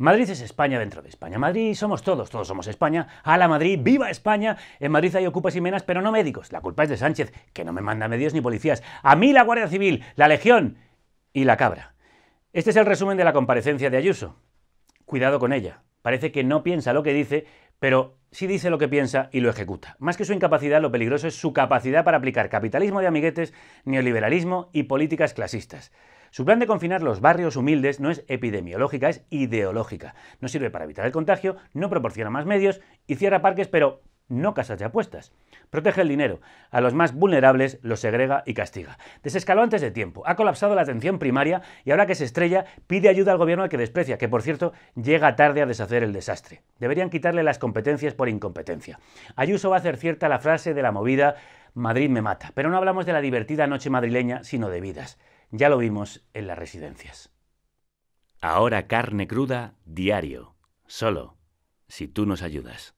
Madrid es España dentro de España. Madrid somos todos, todos somos España. ¡Hala Madrid! ¡Viva España! En Madrid hay ocupas y menas, pero no médicos. La culpa es de Sánchez, que no me manda medios ni policías. A mí la Guardia Civil, la Legión y la Cabra. Este es el resumen de la comparecencia de Ayuso. Cuidado con ella. Parece que no piensa lo que dice, pero sí dice lo que piensa y lo ejecuta. Más que su incapacidad, lo peligroso es su capacidad para aplicar capitalismo de amiguetes, neoliberalismo y políticas clasistas. Su plan de confinar los barrios humildes no es epidemiológica, es ideológica. No sirve para evitar el contagio, no proporciona más medios y cierra parques, pero no casas de apuestas. Protege el dinero. A los más vulnerables los segrega y castiga. Desescaló antes de tiempo. Ha colapsado la atención primaria y ahora que se estrella pide ayuda al gobierno al que desprecia, que por cierto llega tarde a deshacer el desastre. Deberían quitarle las competencias por incompetencia. Ayuso va a hacer cierta la frase de la movida Madrid me mata. Pero no hablamos de la divertida noche madrileña, sino de vidas. Ya lo vimos en las residencias. Ahora carne cruda, diario, solo, si tú nos ayudas.